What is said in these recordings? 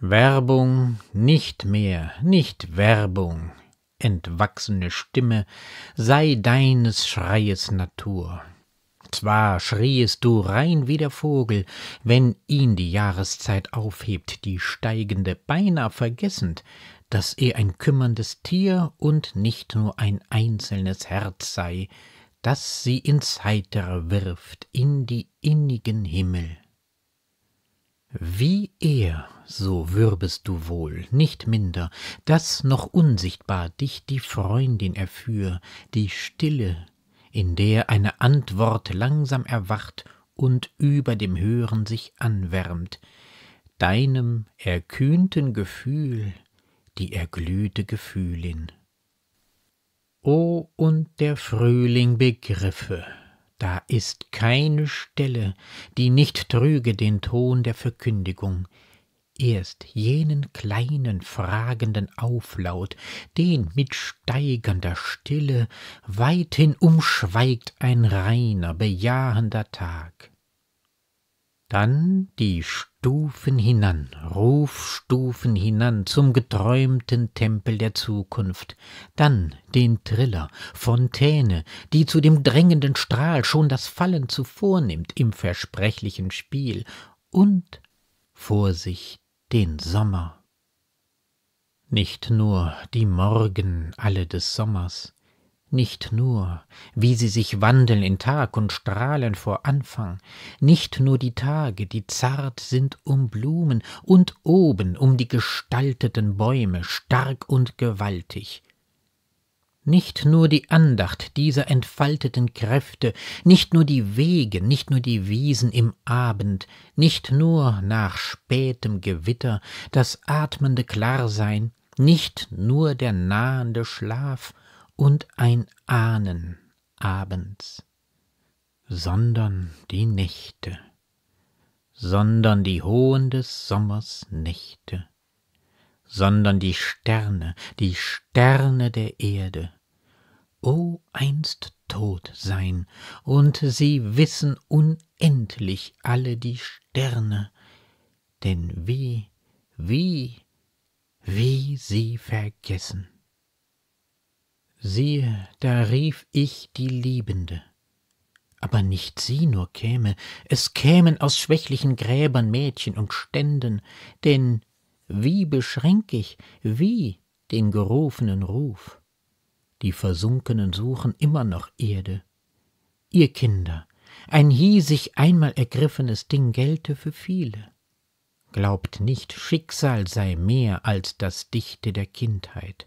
Werbung, nicht mehr, nicht Werbung, entwachsene Stimme, sei deines Schreies Natur. Zwar schriest du rein wie der Vogel, wenn ihn die Jahreszeit aufhebt, die steigende, beinahe vergessend, dass er ein kümmerndes Tier und nicht nur ein einzelnes Herz sei, das sie ins Heitere wirft, in die innigen Himmel. Wie er, so würbest du wohl, nicht minder, daß noch unsichtbar dich die Freundin erführ, die Stille, in der eine Antwort langsam erwacht und über dem Hören sich anwärmt, deinem erkühnten Gefühl die erglühte Gefühlin. O und der Frühling begriffe, da ist keine Stelle, die nicht trüge den Ton der Verkündigung. Erst jenen kleinen fragenden Auflaut, den mit steigernder Stille weithin umschweigt ein reiner, bejahender Tag. Dann die Stufen hinan, Rufstufen hinan zum geträumten Tempel der Zukunft, dann den Triller, Fontäne, die zu dem drängenden Strahl schon das Fallen zuvor nimmt im versprechlichen Spiel, und vor sich den Sommer. Nicht nur die Morgen alle des Sommers, nicht nur, wie sie sich wandeln in Tag und strahlen vor Anfang, nicht nur die Tage, die zart sind um Blumen und oben um die gestalteten Bäume stark und gewaltig, nicht nur die Andacht dieser entfalteten Kräfte, nicht nur die Wege, nicht nur die Wiesen im Abend, nicht nur nach spätem Gewitter das atmende Klarsein, nicht nur der nahende Schlaf, und ein Ahnen abends, sondern die Nächte, sondern die hohen des Sommers Nächte, sondern die Sterne, die Sterne der Erde, o einst tot sein, und sie wissen unendlich alle die Sterne, denn wie, wie, wie sie vergessen siehe da rief ich die liebende aber nicht sie nur käme es kämen aus schwächlichen gräbern mädchen und ständen denn wie beschränk ich wie den gerufenen ruf die versunkenen suchen immer noch erde ihr kinder ein hiesig einmal ergriffenes ding gelte für viele glaubt nicht schicksal sei mehr als das dichte der kindheit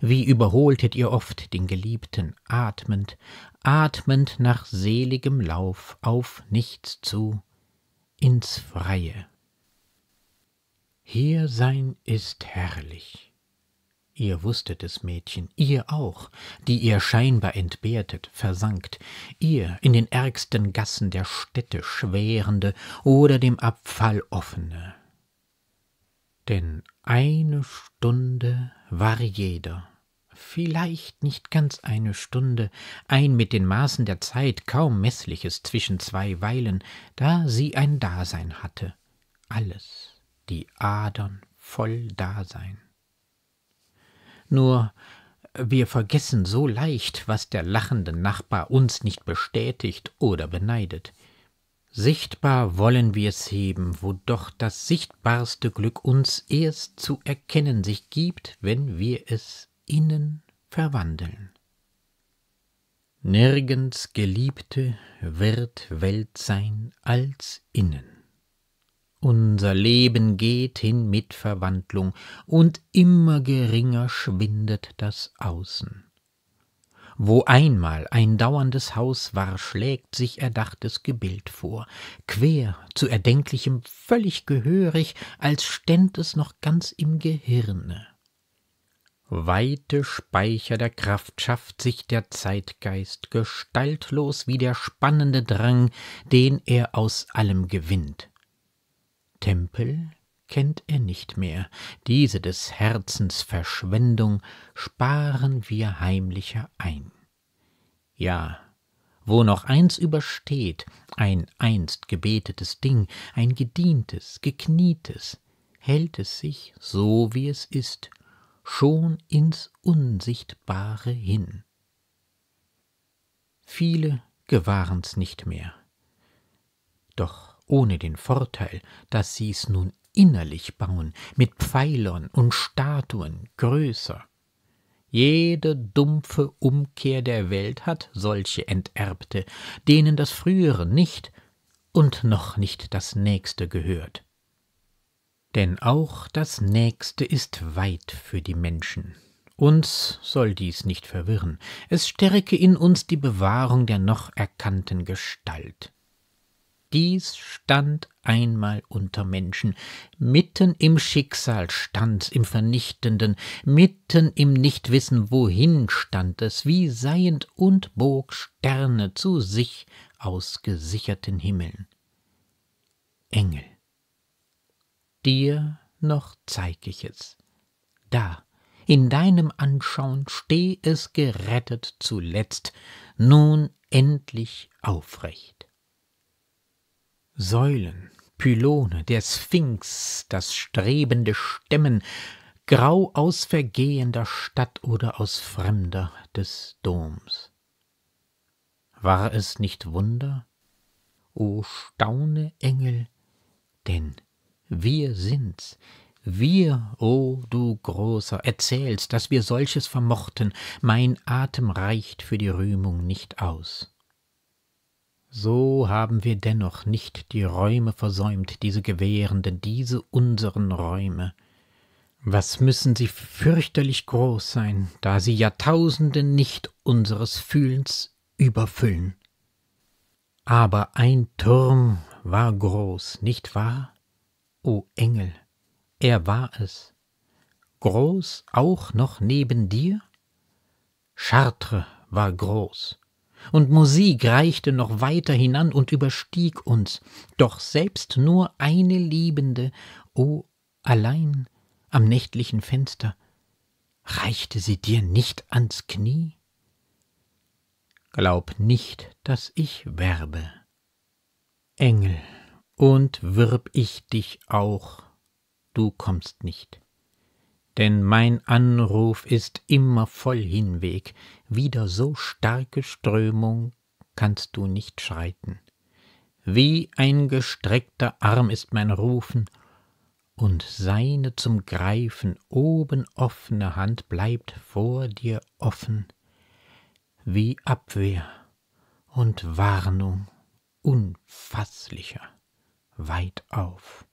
wie überholtet ihr oft den Geliebten, atmend, atmend nach seligem Lauf auf nichts zu, ins Freie. Hier sein ist herrlich. Ihr wusstet es, Mädchen, ihr auch, die ihr scheinbar entbehrtet, versankt, ihr in den ärgsten Gassen der Städte schwerende oder dem Abfall offene, denn eine Stunde war jeder, vielleicht nicht ganz eine Stunde, ein mit den Maßen der Zeit kaum messliches zwischen zwei Weilen, da sie ein Dasein hatte, alles, die Adern voll Dasein. Nur wir vergessen so leicht, was der lachende Nachbar uns nicht bestätigt oder beneidet. Sichtbar wollen wir es heben, wo doch das sichtbarste Glück uns erst zu erkennen sich gibt, wenn wir es innen verwandeln. Nirgends Geliebte wird Welt sein als innen. Unser Leben geht hin mit Verwandlung, und immer geringer schwindet das Außen. Wo einmal ein dauerndes Haus war, schlägt sich erdachtes Gebild vor, quer zu Erdenklichem völlig gehörig, als ständ es noch ganz im Gehirne. Weite Speicher der Kraft schafft sich der Zeitgeist, gestaltlos wie der spannende Drang, den er aus allem gewinnt. Tempel kennt er nicht mehr, diese des Herzens Verschwendung sparen wir heimlicher ein. Ja, wo noch eins übersteht, ein einst gebetetes Ding, ein gedientes, geknietes, hält es sich, so wie es ist, schon ins Unsichtbare hin. Viele gewahren's nicht mehr. Doch ohne den Vorteil, dass sie's nun innerlich bauen, mit Pfeilern und Statuen größer. Jede dumpfe Umkehr der Welt hat solche Enterbte, denen das Frühere nicht und noch nicht das Nächste gehört. Denn auch das Nächste ist weit für die Menschen. Uns soll dies nicht verwirren, es stärke in uns die Bewahrung der noch erkannten Gestalt. Dies stand einmal unter Menschen, mitten im Schicksal stand, im Vernichtenden, mitten im Nichtwissen, wohin stand es, wie seiend und bog Sterne zu sich aus gesicherten Himmeln. Engel, dir noch zeig ich es. Da, in deinem Anschauen steh es gerettet zuletzt, nun endlich aufrecht. Säulen, Pylone, der Sphinx, das strebende Stemmen, grau aus vergehender Stadt oder aus fremder des Doms. War es nicht Wunder? O staune, Engel, denn wir sind's, wir, o oh du Großer, erzählst, dass wir solches vermochten, mein Atem reicht für die Rühmung nicht aus. So haben wir dennoch nicht die Räume versäumt, diese gewährenden, diese unseren Räume. Was müssen sie fürchterlich groß sein, da sie Jahrtausende nicht unseres Fühlens überfüllen. Aber ein Turm war groß, nicht wahr? O Engel, er war es. Groß auch noch neben dir? Chartres war groß, und Musik reichte noch weiter hinan und überstieg uns, doch selbst nur eine Liebende, o oh, allein am nächtlichen Fenster, reichte sie dir nicht ans Knie? Glaub nicht, dass ich werbe. Engel, und wirb ich dich auch, du kommst nicht denn mein Anruf ist immer voll hinweg, wieder so starke Strömung kannst du nicht schreiten. Wie ein gestreckter Arm ist mein Rufen, und seine zum Greifen oben offene Hand bleibt vor dir offen, wie Abwehr und Warnung unfasslicher, weit auf.